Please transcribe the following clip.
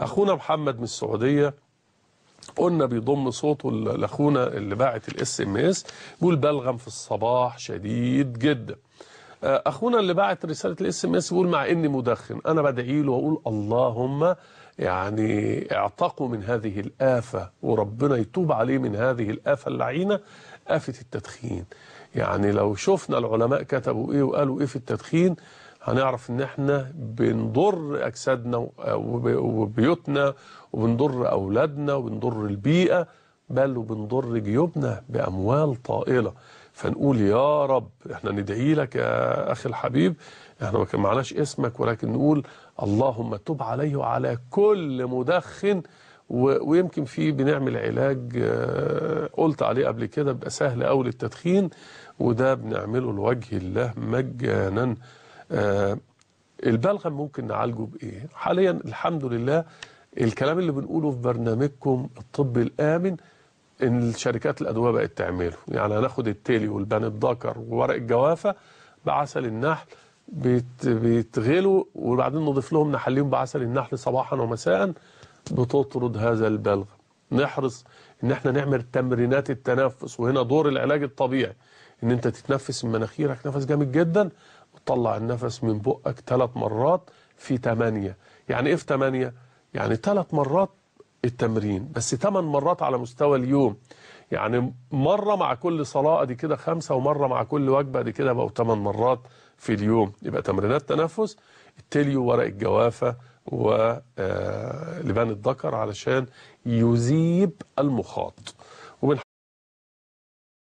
اخونا محمد من السعوديه قلنا بيضم صوته لاخونا اللي باعت الاس ام اس بيقول بلغم في الصباح شديد جدا آه، اخونا اللي باعت رساله الاس ام اس بيقول مع اني مدخن انا بدعي له واقول اللهم يعني اعتقوا من هذه الآفة وربنا يتوب عليه من هذه الآفة اللعينة آفة التدخين يعني لو شفنا العلماء كتبوا إيه وقالوا إيه في التدخين هنعرف ان احنا بنضر اجسادنا وبيوتنا وبنضر اولادنا وبنضر البيئه بل وبنضر جيوبنا باموال طائله فنقول يا رب احنا ندعي لك يا اخي الحبيب احنا ما معناش اسمك ولكن نقول اللهم تب عليه وعلى كل مدخن ويمكن في بنعمل علاج آه، قلت عليه قبل كده بيبقى سهل قوي للتدخين وده بنعمله لوجه الله مجانا آه، البلغم ممكن نعالجه بايه حاليا الحمد لله الكلام اللي بنقوله في برنامجكم الطب الامن ان الشركات الادويه بقت تعمله يعني هناخد التيلي والبان الدكر وورق الجوافه بعسل النحل بيت بيتغلوا وبعدين نضيف لهم نحليهم بعسل النحل صباحا ومساء بتطرد هذا البلغم نحرص ان احنا نعمل تمرينات التنفس وهنا دور العلاج الطبيعي ان انت تتنفس من مناخيرك نفس جامد جدا طلع النفس من بقك ثلاث مرات في ثمانية يعني ايه في ثمانية يعني ثلاث مرات التمرين بس ثمان مرات على مستوى اليوم يعني مرة مع كل صلاة دي كده خمسة ومرة مع كل وجبة دي كده بقوا ثمان مرات في اليوم يبقى تمرينات تنفس التليو ورق الجوافة ولبان آه، الذكر علشان يذيب المخاط